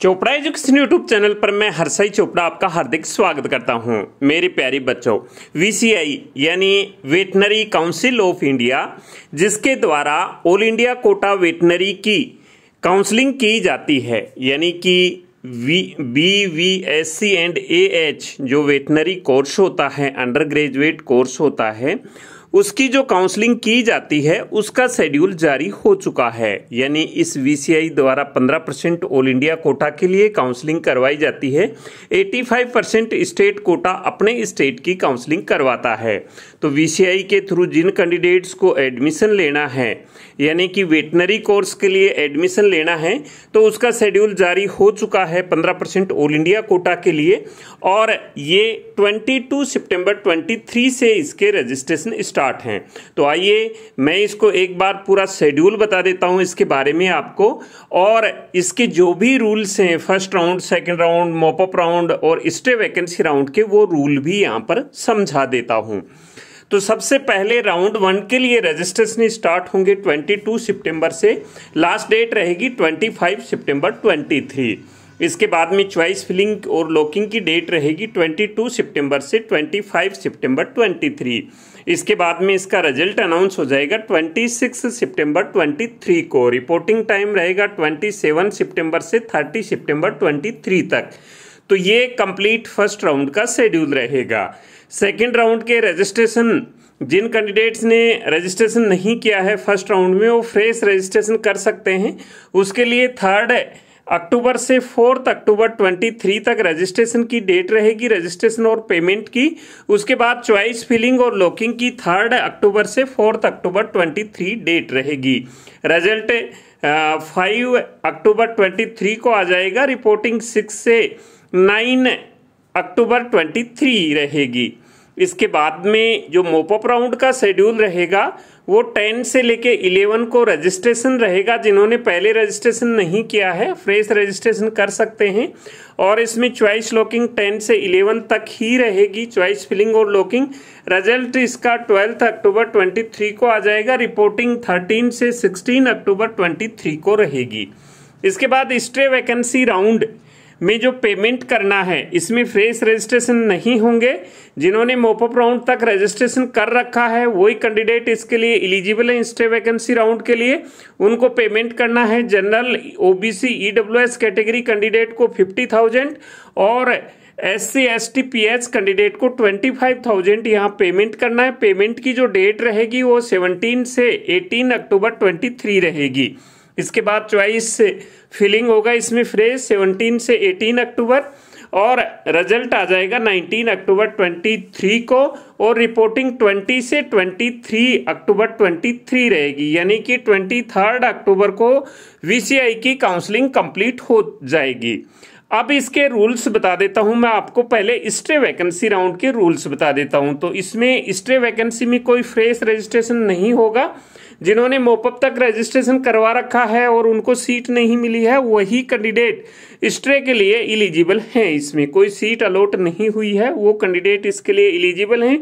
Chopra education YouTube channel पर मैं हर्षई चोपड़ा आपका हार्दिक स्वागत करता हूं मेरे प्यारे बच्चों वीसीआई यानी वेटनरी काउंसिल ऑफ इंडिया जिसके द्वारा ऑल इंडिया कोटा वेटनरी की काउंसलिंग की जाती है यानी कि B V S C and A H जो वेटनरी कोर्स होता है अंडर ग्रेजुएट कोर्स होता है उसकी जो काउंसलिंग की जाती है उसका शेड्यूल जारी हो चुका है यानी इस वीसीआई द्वारा 15 परसेंट ऑल इंडिया कोटा के लिए काउंसलिंग करवाई जाती है 85 परसेंट स्टेट कोटा अपने स्टेट की काउंसलिंग करवाता है तो वीसीआई के थ्रू जिन कैंडिडेट्स को एडमिशन लेना है यानी कि वेटनरी कोर्स के लिए एडमिशन लेना है तो उसका शेड्यूल जारी हो चुका है पंद्रह परसेंट ऑल इंडिया कोटा के लिए और ये ट्वेंटी सितंबर 23 से इसके रजिस्ट्रेशन स्टार्ट हैं तो आइए मैं इसको एक बार पूरा शेड्यूल बता देता हूं इसके बारे में आपको और इसके जो भी रूल्स हैं first round second round mop up round और स्टे वैकेंसी राउंड के वो रूल भी यहाँ पर समझा देता हूँ तो सबसे पहले राउंड वन के लिए रजिस्ट्रेशन स्टार्ट होंगे 22 सितंबर से लास्ट डेट रहेगी 25 सितंबर 23 इसके बाद में च्वाइस फिलिंग और लॉकिंग की डेट रहेगी 22 सितंबर से 25 सितंबर 23 इसके बाद में इसका रिजल्ट अनाउंस हो जाएगा 26 सितंबर 23 को रिपोर्टिंग टाइम रहेगा 27 सितंबर से 30 सितंबर 23 तक तो ये कंप्लीट फर्स्ट राउंड का शेड्यूल रहेगा सेकंड राउंड के रजिस्ट्रेशन जिन कैंडिडेट्स ने रजिस्ट्रेशन नहीं किया है फर्स्ट राउंड में वो फ्रेश रजिस्ट्रेशन कर सकते हैं उसके लिए थर्ड अक्टूबर से फोर्थ अक्टूबर 23 तक रजिस्ट्रेशन की डेट रहेगी रजिस्ट्रेशन और पेमेंट की उसके बाद चॉइस फिलिंग और लॉकिंग की थर्ड अक्टूबर से फोर्थ अक्टूबर 23 डेट रहेगी रिजल्ट फाइव अक्टूबर 23 को आ जाएगा रिपोर्टिंग सिक्स से नाइन अक्टूबर 23 रहेगी इसके बाद में जो मोपअप राउंड का शेड्यूल रहेगा वो टेन से लेके इलेवन को रजिस्ट्रेशन रहेगा जिन्होंने पहले रजिस्ट्रेशन नहीं किया है फ्रेश रजिस्ट्रेशन कर सकते हैं और इसमें चॉइस लॉकिंग टेन से इलेवन तक ही रहेगी चॉइस फिलिंग और लॉकिंग रिजल्ट इसका ट्वेल्थ अक्टूबर ट्वेंटी थ्री को आ जाएगा रिपोर्टिंग थर्टीन से सिक्सटीन अक्टूबर ट्वेंटी थ्री को रहेगी इसके बाद स्ट्रे वैकेंसी राउंड में जो पेमेंट करना है इसमें फ्रेश रजिस्ट्रेशन नहीं होंगे जिन्होंने मोपअप राउंड तक रजिस्ट्रेशन कर रखा है वही कैंडिडेट इसके लिए एलिजिबल है इंस्टे वैकेंसी राउंड के लिए उनको पेमेंट करना है general OBC EWS category candidate को फिफ्टी थाउजेंड और S C S T P H candidate को ट्वेंटी फाइव थाउजेंड यहाँ पेमेंट करना है पेमेंट की जो डेट रहेगी वो सेवनटीन से एटीन अक्टूबर ट्वेंटी थ्री रहेगी इसके बाद चॉइस फिलिंग होगा इसमें फ्रेश सेवनटीन से एटीन अक्टूबर और रिजल्ट आ जाएगा 19 अक्टूबर 23 को और रिपोर्टिंग 20 से 23 अक्टूबर 23 रहेगी यानी कि 23 अक्टूबर को वीसीआई की काउंसलिंग कंप्लीट हो जाएगी अब इसके रूल्स बता देता हूं मैं आपको पहले स्ट्रे वैकेंसी राउंड के रूल्स बता देता हूं तो इसमें स्ट्रे वैकेंसी में कोई फ्रेश रजिस्ट्रेशन नहीं होगा जिन्होंने मोपअप तक रजिस्ट्रेशन करवा रखा है और उनको सीट नहीं मिली है वही कैंडिडेट स्ट्रे के लिए इलिजिबल हैं इसमें कोई सीट अलॉट नहीं हुई है वो कैंडिडेट इसके लिए इलिजिबल हैं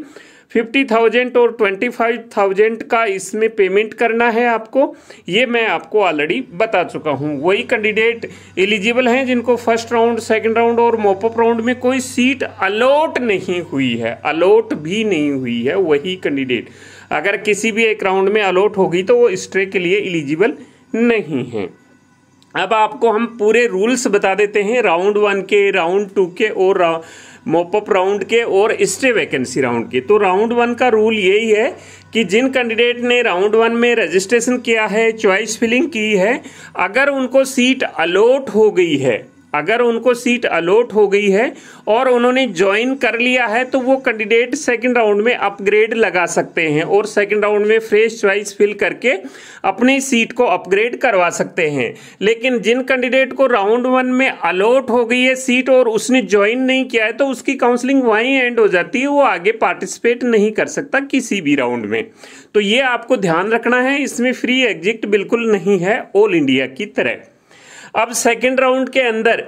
फिफ्टी थाउजेंड और ट्वेंटी फाइव थाउजेंड का इसमें पेमेंट करना है आपको ये मैं आपको ऑलरेडी बता चुका हूँ वही कैंडिडेट एलिजिबल हैं जिनको फर्स्ट राउंड सेकेंड राउंड और मोपअप राउंड में कोई सीट अलॉट नहीं हुई है अलॉट भी नहीं हुई है वही कैंडिडेट अगर किसी भी एक राउंड में अलॉट होगी तो वो स्ट्रे के लिए एलिजिबल नहीं है अब आपको हम पूरे रूल्स बता देते हैं राउंड वन के राउंड टू के और मोपअप राउंड के और स्टे वैकेंसी राउंड के तो राउंड वन का रूल यही है कि जिन कैंडिडेट ने राउंड वन में रजिस्ट्रेशन किया है चॉइस फिलिंग की है अगर उनको सीट अलॉट हो गई है अगर उनको सीट अलॉट हो गई है और उन्होंने ज्वाइन कर लिया है तो वो कैंडिडेट सेकंड राउंड में अपग्रेड लगा सकते हैं और सेकंड राउंड में फ्रेश चॉइस फिल करके अपनी सीट को अपग्रेड करवा सकते हैं लेकिन जिन कैंडिडेट को राउंड वन में अलॉट हो गई है सीट और उसने ज्वाइन नहीं किया है तो उसकी काउंसलिंग वहीं एंड हो जाती है वो आगे पार्टिसिपेट नहीं कर सकता किसी भी राउंड में तो ये आपको ध्यान रखना है इसमें फ्री एग्जिट बिल्कुल नहीं है ऑल इंडिया की तरह अब सेकेंड राउंड के अंदर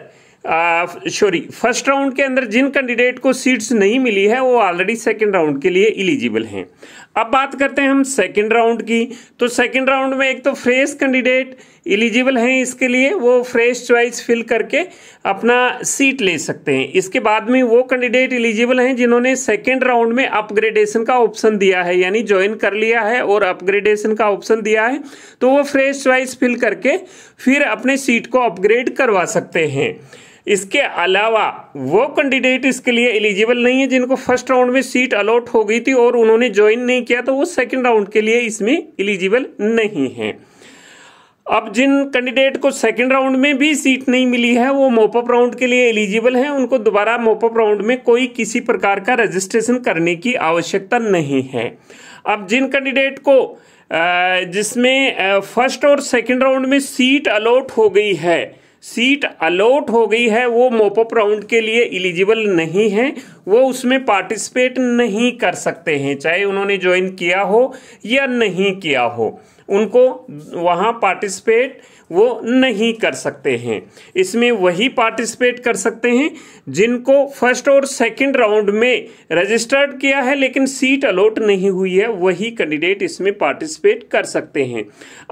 सॉरी फर्स्ट राउंड के अंदर जिन कैंडिडेट को सीट्स नहीं मिली है वो ऑलरेडी सेकंड राउंड के लिए इलिजिबल हैं अब बात करते हैं हम सेकंड राउंड की तो सेकंड राउंड में एक तो फ्रेश कैंडिडेट एलिजिबल हैं इसके लिए वो फ्रेश च्वाइस फिल करके अपना सीट ले सकते हैं इसके बाद में वो कैंडिडेट एलिजिबल हैं जिन्होंने सेकेंड राउंड में अपग्रेडेशन का ऑप्शन दिया है यानी ज्वाइन कर लिया है और अपग्रेडेशन का ऑप्शन दिया है तो वो फ्रेश च्वाइस फिल करके फिर अपने सीट को अपग्रेड करवा सकते हैं इसके अलावा वो कैंडिडेट इसके लिए एलिजिबल नहीं है जिनको फर्स्ट राउंड में सीट अलॉट हो गई थी और उन्होंने ज्वाइन नहीं किया तो वो सेकंड राउंड के लिए इसमें एलिजिबल नहीं है अब जिन कैंडिडेट को सेकंड राउंड में भी सीट नहीं मिली है वो मोपअप राउंड के लिए एलिजिबल हैं उनको दोबारा मोपअप राउंड में कोई किसी प्रकार का रजिस्ट्रेशन करने की आवश्यकता नहीं है अब जिन कैंडिडेट को जिसमें फर्स्ट और सेकंड राउंड में सीट अलॉट हो गई है सीट अलॉट हो गई है वो मोपअप राउंड के लिए एलिजिबल नहीं है वो उसमें पार्टिसिपेट नहीं कर सकते हैं चाहे उन्होंने ज्वाइन किया हो या नहीं किया हो उनको वहाँ पार्टिसिपेट वो नहीं कर सकते हैं इसमें वही पार्टिसिपेट कर सकते हैं जिनको फर्स्ट और सेकंड राउंड में रजिस्टर्ड किया है लेकिन सीट अलॉट नहीं हुई है वही कैंडिडेट इसमें पार्टिसिपेट कर सकते हैं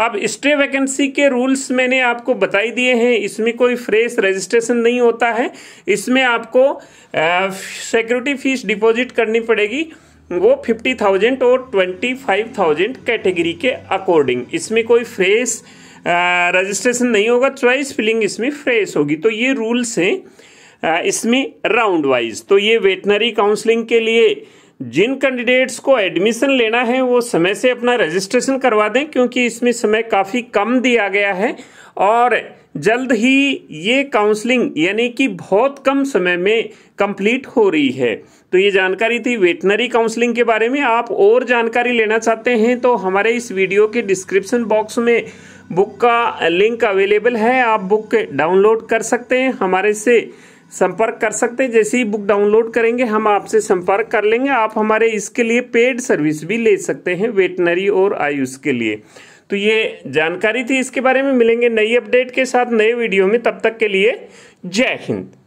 अब स्टे वैकेंसी के रूल्स मैंने आपको बताई दिए हैं इसमें कोई फ्रेश रजिस्ट्रेशन नहीं होता है इसमें आपको आ, सिक्योरिटी फीस डिपॉजिट करनी पड़ेगी वो फिफ्टी थाउजेंड और ट्वेंटी फाइव थाउजेंड कैटेगरी के अकॉर्डिंग इसमें कोई फ्रेश रजिस्ट्रेशन नहीं होगा चॉइस फिलिंग इसमें फ्रेश होगी तो ये रूल्स हैं इसमें राउंड वाइज तो ये वेटनरी काउंसलिंग के लिए जिन कैंडिडेट्स को एडमिशन लेना है वो समय से अपना रजिस्ट्रेशन करवा दें क्योंकि इसमें समय काफ़ी कम दिया गया है और जल्द ही ये काउंसलिंग यानी कि बहुत कम समय में कंप्लीट हो रही है तो ये जानकारी थी वेटनरी काउंसलिंग के बारे में आप और जानकारी लेना चाहते हैं तो हमारे इस वीडियो के डिस्क्रिप्शन बॉक्स में बुक का लिंक अवेलेबल है आप बुक डाउनलोड कर सकते हैं हमारे से संपर्क कर सकते हैं जैसे ही बुक डाउनलोड करेंगे हम आपसे संपर्क कर लेंगे आप हमारे इसके लिए पेड सर्विस भी ले सकते हैं वेटनरी और आयुष के लिए तो ये जानकारी थी इसके बारे में मिलेंगे नई अपडेट के साथ नए वीडियो में तब तक के लिए जय हिंद